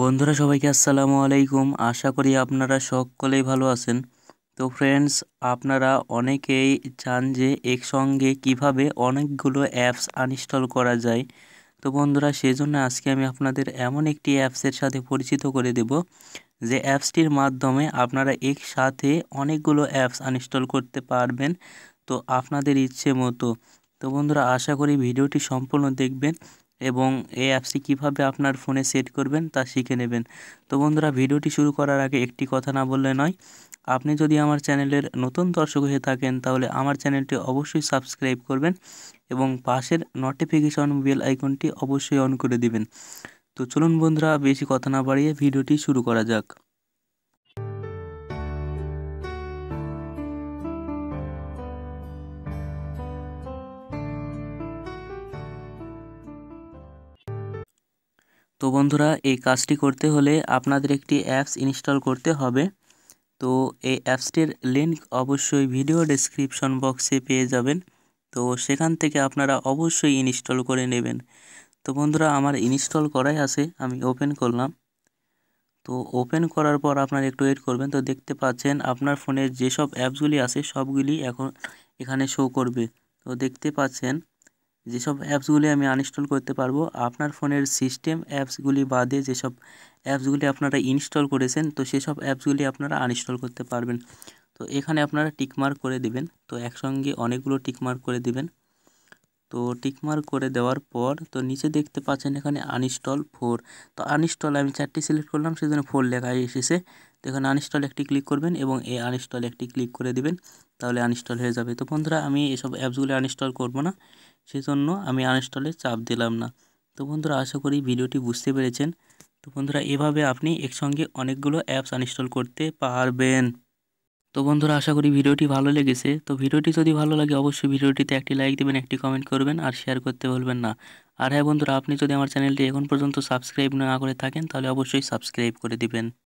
বন্ধুরা সবাইকে আসসালামু আলাইকুম আশা করি আপনারা সকলেই ভালো আছেন তো ফ্রেন্ডস আপনারা অনেকেই চান যে একসঙ্গে কিভাবে অনেকগুলো অ্যাপস আনইনস্টল করা যায় তো বন্ধুরা সেজন্য আজকে আমি আপনাদের এমন একটি অ্যাপসের সাথে পরিচিত করে দেব যে অ্যাপসটির মাধ্যমে আপনারা একসাথে অনেকগুলো অ্যাপস আনইনস্টল করতে পারবেন তো আপনাদের ইচ্ছে মতো তো বন্ধুরা আশা করি ভিডিওটি সম্পূর্ণ দেখবেন এবং এই অ্যাপসটি কীভাবে আপনার ফোনে সেট করবেন তা শিখে নেবেন তো বন্ধুরা ভিডিওটি শুরু করার আগে একটি কথা না বললে নয় আপনি যদি আমার চ্যানেলের নতুন দর্শক হয়ে থাকেন তাহলে আমার চ্যানেলটি অবশ্যই সাবস্ক্রাইব করবেন এবং পাশের নোটিফিকেশন বেল আইকনটি অবশ্যই অন করে দিবেন তো চলুন বন্ধুরা বেশি কথা না বাড়িয়ে ভিডিওটি শুরু করা যাক তো বন্ধুরা এই কাজটি করতে হলে আপনাদের একটি অ্যাপস ইনস্টল করতে হবে তো এই অ্যাপসটির লিঙ্ক অবশ্যই ভিডিও ডেসক্রিপশন বক্সে পেয়ে যাবেন তো সেখান থেকে আপনারা অবশ্যই ইনস্টল করে নেবেন তো বন্ধুরা আমার ইনস্টল করাই আছে আমি ওপেন করলাম তো ওপেন করার পর আপনারা একটু ওয়েট করবেন তো দেখতে পাচ্ছেন আপনার ফোনের যেসব অ্যাপসগুলি আছে সবগুলি এখন এখানে শো করবে তো দেখতে পাচ্ছেন যেসব অ্যাপসগুলি আমি আনইনস্টল করতে পারবো আপনার ফোনের সিস্টেম অ্যাপসগুলি বাদে যেসব অ্যাপসগুলি আপনারা ইনস্টল করেছেন তো সেসব অ্যাপসগুলি আপনারা আনইনস্টল করতে পারবেন তো এখানে আপনারা টিকমার্ক করে দিবেন তো একসঙ্গে অনেকগুলো টিকমার্ক করে দিবেন তো টিকমার্ক করে দেওয়ার পর তো নিচে দেখতে পাচ্ছেন এখানে আনইনস্টল ফোর তো আনইনস্টল আমি চারটি সিলেক্ট করলাম সেজন্য ফোর লেখা এসেছে তো এখানে আনইনস্টল একটি ক্লিক করবেন এবং এই আনইনস্টল একটি ক্লিক করে দিবেন তাহলে আনইনস্টল হয়ে যাবে তো বন্ধুরা আমি এসব অ্যাপসগুলি আনইনস্টল করব না সেজন্য আমি আনইনস্টলে চাপ দিলাম না তো বন্ধুরা আশা করি ভিডিওটি বুঝতে পেরেছেন তো বন্ধুরা এভাবে আপনি একসঙ্গে অনেকগুলো অ্যাপস আনইনস্টল করতে পারবেন তো বন্ধুরা আশা করি ভিডিওটি ভালো লেগেছে তো ভিডিওটি যদি ভালো লাগে অবশ্যই ভিডিওটিতে একটি লাইক দেবেন একটি কমেন্ট করবেন আর শেয়ার করতে বলবেন না আর হ্যাঁ বন্ধুরা আপনি যদি আমার চ্যানেলটি এখন পর্যন্ত সাবস্ক্রাইব না করে থাকেন তাহলে অবশ্যই সাবস্ক্রাইব করে দিবেন